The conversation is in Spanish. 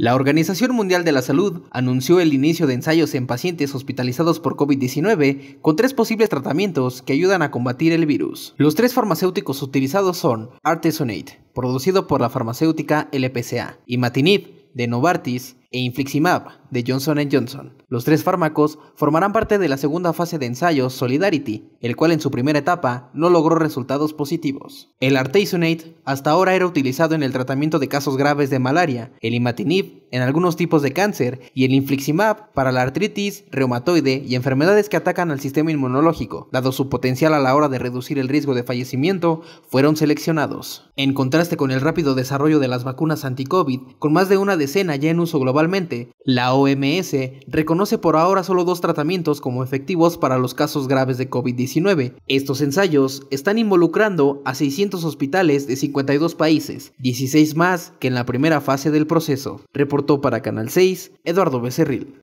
La Organización Mundial de la Salud anunció el inicio de ensayos en pacientes hospitalizados por COVID-19 con tres posibles tratamientos que ayudan a combatir el virus. Los tres farmacéuticos utilizados son Artesonate, producido por la farmacéutica LPCA, y matinid de Novartis, e infliximab de Johnson Johnson. Los tres fármacos formarán parte de la segunda fase de ensayos Solidarity, el cual en su primera etapa no logró resultados positivos. El artesunate hasta ahora era utilizado en el tratamiento de casos graves de malaria, el imatinib en algunos tipos de cáncer y el infliximab para la artritis, reumatoide y enfermedades que atacan al sistema inmunológico, dado su potencial a la hora de reducir el riesgo de fallecimiento, fueron seleccionados. En contraste con el rápido desarrollo de las vacunas anti-COVID, con más de una decena ya en uso globalmente, la OMS reconoce por ahora solo dos tratamientos como efectivos para los casos graves de COVID-19. Estos ensayos están involucrando a 600 hospitales de 52 países, 16 más que en la primera fase del proceso reportó para Canal 6 Eduardo Becerril.